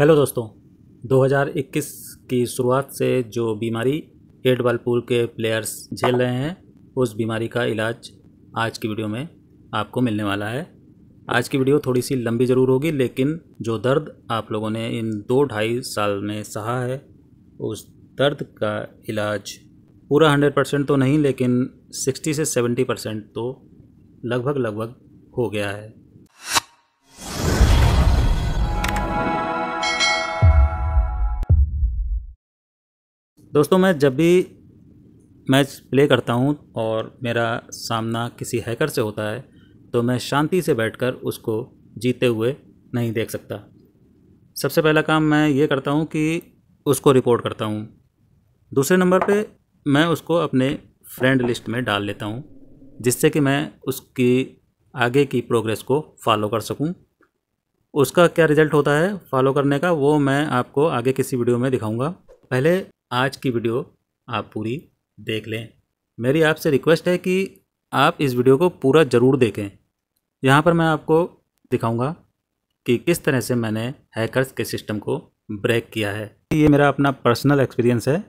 hello दोस्तों 2021 की शुरुआत से जो बीमारी एड बॉलपूल के प्लेयर्स झेल रहे हैं उस बीमारी का इलाज आज की वीडियो में आपको मिलने वाला है आज की वीडियो थोड़ी सी लंबी ज़रूर होगी लेकिन जो दर्द आप लोगों ने इन दो ढाई साल में सहा है उस दर्द का इलाज पूरा हंड्रेड परसेंट तो नहीं लेकिन सिक्सटी से सेवेंटी परसेंट तो लगभग लगभग हो गया है दोस्तों मैं जब भी मैच प्ले करता हूँ और मेरा सामना किसी हैकर से होता है तो मैं शांति से बैठकर उसको जीते हुए नहीं देख सकता सबसे पहला काम मैं ये करता हूँ कि उसको रिपोर्ट करता हूँ दूसरे नंबर पे मैं उसको अपने फ्रेंड लिस्ट में डाल लेता हूँ जिससे कि मैं उसकी आगे की प्रोग्रेस को फॉलो कर सकूँ उसका क्या रिज़ल्ट होता है फॉलो करने का वो मैं आपको आगे किसी वीडियो में दिखाऊंगा पहले आज की वीडियो आप पूरी देख लें मेरी आपसे रिक्वेस्ट है कि आप इस वीडियो को पूरा ज़रूर देखें यहाँ पर मैं आपको दिखाऊंगा कि किस तरह से मैंने हैकर्स के सिस्टम को ब्रेक किया है ये मेरा अपना पर्सनल एक्सपीरियंस है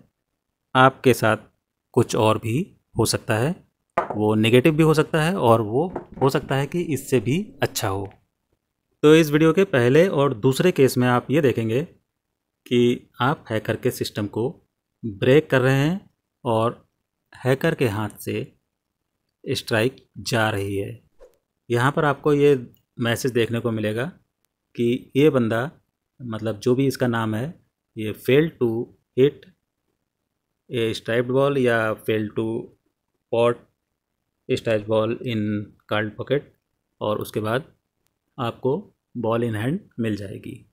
आपके साथ कुछ और भी हो सकता है वो नेगेटिव भी हो सकता है और वो हो सकता है कि इससे भी अच्छा हो तो इस वीडियो के पहले और दूसरे केस में आप ये देखेंगे कि आप हैकर के सिस्टम को ब्रेक कर रहे हैं और हैकर के हाथ से स्ट्राइक जा रही है यहाँ पर आपको ये मैसेज देखने को मिलेगा कि ये बंदा मतलब जो भी इसका नाम है ये fail to hit a striped ball या fail to pot stripe ball in card pocket और उसके बाद आपको बॉल इन हैंड मिल जाएगी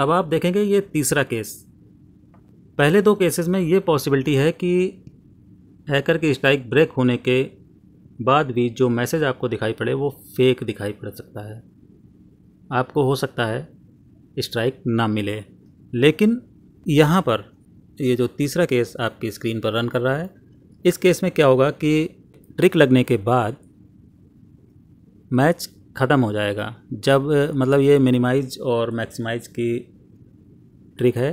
अब आप देखेंगे ये तीसरा केस पहले दो केसेस में ये पॉसिबिलिटी है कि हैकर की स्ट्राइक ब्रेक होने के बाद भी जो मैसेज आपको दिखाई पड़े वो फेक दिखाई पड़ सकता है आपको हो सकता है स्ट्राइक ना मिले लेकिन यहाँ पर ये जो तीसरा केस आपकी स्क्रीन पर रन कर रहा है इस केस में क्या होगा कि ट्रिक लगने के बाद मैच ख़त्म हो जाएगा जब मतलब ये मिनिमाइज और मैक्सिमाइज की ट्रिक है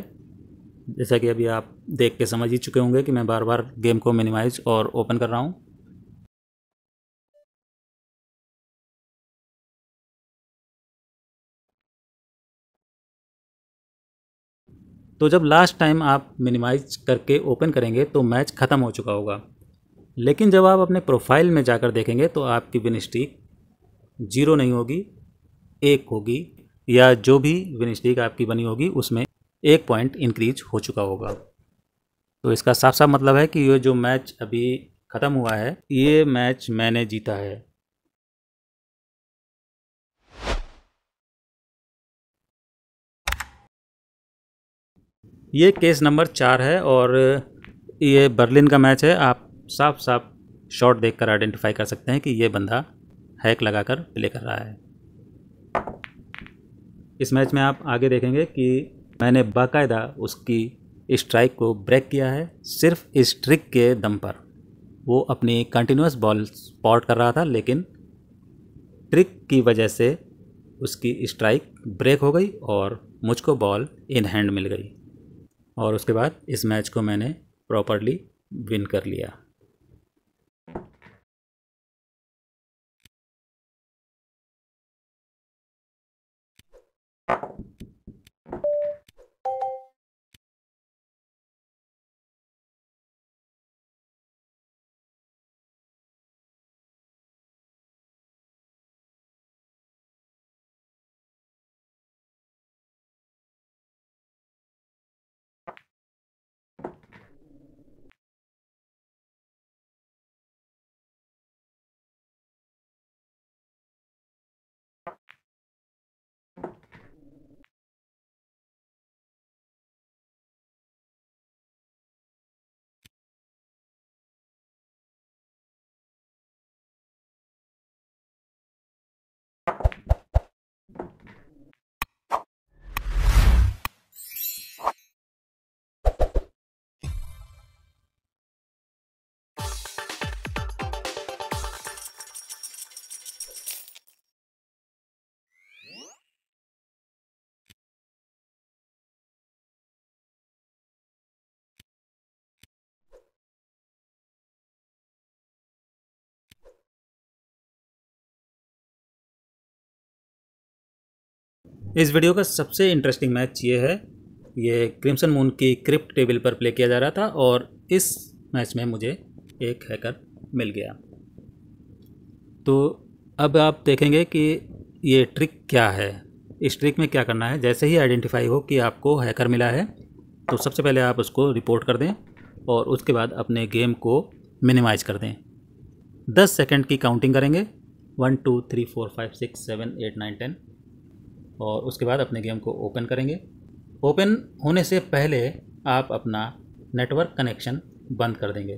जैसा कि अभी आप देख के समझ ही चुके होंगे कि मैं बार बार गेम को मिनिमाइज और ओपन कर रहा हूँ तो जब लास्ट टाइम आप मिनिमाइज करके ओपन करेंगे तो मैच ख़त्म हो चुका होगा लेकिन जब आप अपने प्रोफाइल में जाकर देखेंगे तो आपकी विन स्टीक जीरो नहीं होगी एक होगी या जो भी विनिस्टिक आपकी बनी होगी उसमें एक पॉइंट इंक्रीज हो चुका होगा तो इसका साफ साफ मतलब है कि ये जो मैच अभी ख़त्म हुआ है ये मैच मैंने जीता है ये केस नंबर चार है और ये बर्लिन का मैच है आप साफ साफ शॉट देखकर आइडेंटिफाई कर सकते हैं कि ये बंदा हैक लगाकर प्ले कर रहा है इस मैच में आप आगे देखेंगे कि मैंने बाकायदा उसकी स्ट्राइक को ब्रेक किया है सिर्फ इस ट्रिक के दम पर वो अपनी कंटिन्यूस बॉल स्पॉट कर रहा था लेकिन ट्रिक की वजह से उसकी स्ट्राइक ब्रेक हो गई और मुझको बॉल इन हैंड मिल गई और उसके बाद इस मैच को मैंने प्रॉपरली विन कर लिया you इस वीडियो का सबसे इंटरेस्टिंग मैच ये है ये क्रिम्सन मून की क्रिप्ट टेबल पर प्ले किया जा रहा था और इस मैच में मुझे एक हैकर मिल गया तो अब आप देखेंगे कि ये ट्रिक क्या है इस ट्रिक में क्या करना है जैसे ही आइडेंटिफाई हो कि आपको हैकर मिला है तो सबसे पहले आप उसको रिपोर्ट कर दें और उसके बाद अपने गेम को मिनिमाइज कर दें दस सेकेंड की काउंटिंग करेंगे one two three four five six seven eight nine ten और उसके बाद अपने गेम को ओपन करेंगे ओपन होने से पहले आप अपना नेटवर्क कनेक्शन बंद कर देंगे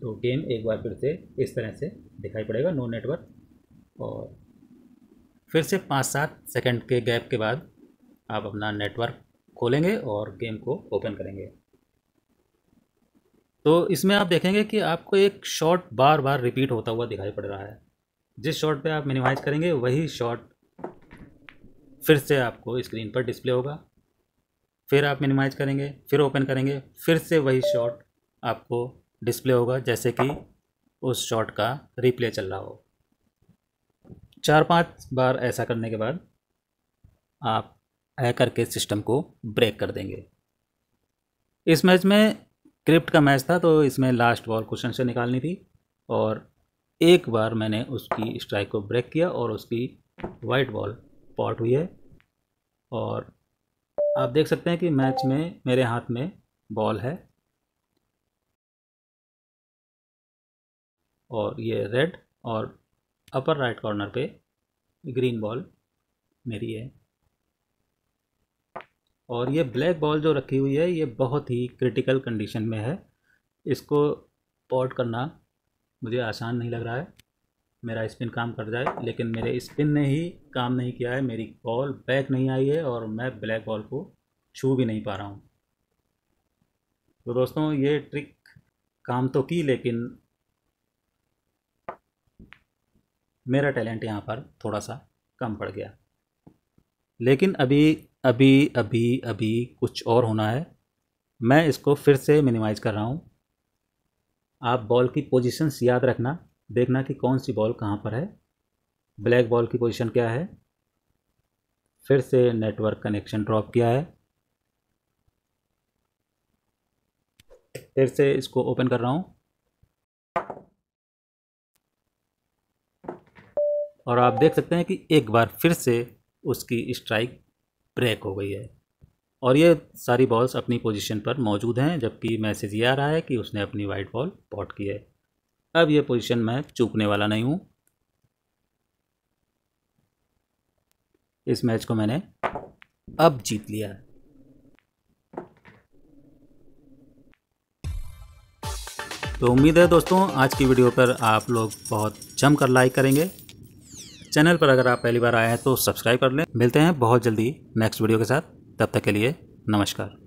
तो गेम एक बार फिर से इस तरह से दिखाई पड़ेगा नो नेटवर्क और फिर से पाँच सात सेकंड के गैप के बाद आप अपना नेटवर्क खोलेंगे और गेम को ओपन करेंगे तो इसमें आप देखेंगे कि आपको एक शॉट बार बार रिपीट होता हुआ दिखाई पड़ रहा है जिस शॉट पे आप मिनिमाइज़ करेंगे वही शॉट फिर से आपको स्क्रीन पर डिस्प्ले होगा फिर आप मिनिमाइज करेंगे फिर ओपन करेंगे फिर से वही शॉट आपको डिस्प्ले होगा जैसे कि उस शॉट का रिप्ले चल रहा हो चार पांच बार ऐसा करने के बाद आप ऐ करके सिस्टम को ब्रेक कर देंगे इस मैच में क्रिप्ट का मैच था तो इसमें लास्ट बॉल क्वेश्चन से निकालनी थी और एक बार मैंने उसकी स्ट्राइक को ब्रेक किया और उसकी वाइट बॉल पॉट हुई है और आप देख सकते हैं कि मैच में मेरे हाथ में बॉल है और ये रेड और अपर राइट कॉर्नर पे ग्रीन बॉल मेरी है और ये ब्लैक बॉल जो रखी हुई है ये बहुत ही क्रिटिकल कंडीशन में है इसको पॉट करना मुझे आसान नहीं लग रहा है मेरा स्पिन काम कर जाए लेकिन मेरे स्पिन ने ही काम नहीं किया है मेरी बॉल बैक नहीं आई है और मैं ब्लैक बॉल को छू भी नहीं पा रहा हूँ तो दोस्तों ये ट्रिक काम तो की लेकिन मेरा टैलेंट यहाँ पर थोड़ा सा कम पड़ गया लेकिन अभी अभी अभी अभी कुछ और होना है मैं इसको फिर से मिनिमाइज़ कर रहा हूँ आप बॉल की पोजीशंस याद रखना देखना कि कौन सी बॉल कहाँ पर है ब्लैक बॉल की पोजीशन क्या है फिर से नेटवर्क कनेक्शन ड्रॉप किया है फिर से इसको ओपन कर रहा हूँ और आप देख सकते हैं कि एक बार फिर से उसकी स्ट्राइक ब्रेक हो गई है और ये सारी बॉल्स अपनी पोजीशन पर मौजूद हैं जबकि मैसेज ये आ रहा है कि उसने अपनी वाइट बॉल पॉट की है अब ये पोजीशन मैं चूकने वाला नहीं हूँ इस मैच को मैंने अब जीत लिया है तो उम्मीद है दोस्तों आज की वीडियो पर आप लोग बहुत जम कर लाइक करेंगे चैनल पर अगर आप पहली बार आए हैं तो सब्सक्राइब कर लें मिलते हैं बहुत जल्दी नेक्स्ट वीडियो के साथ तब तक के लिए नमस्कार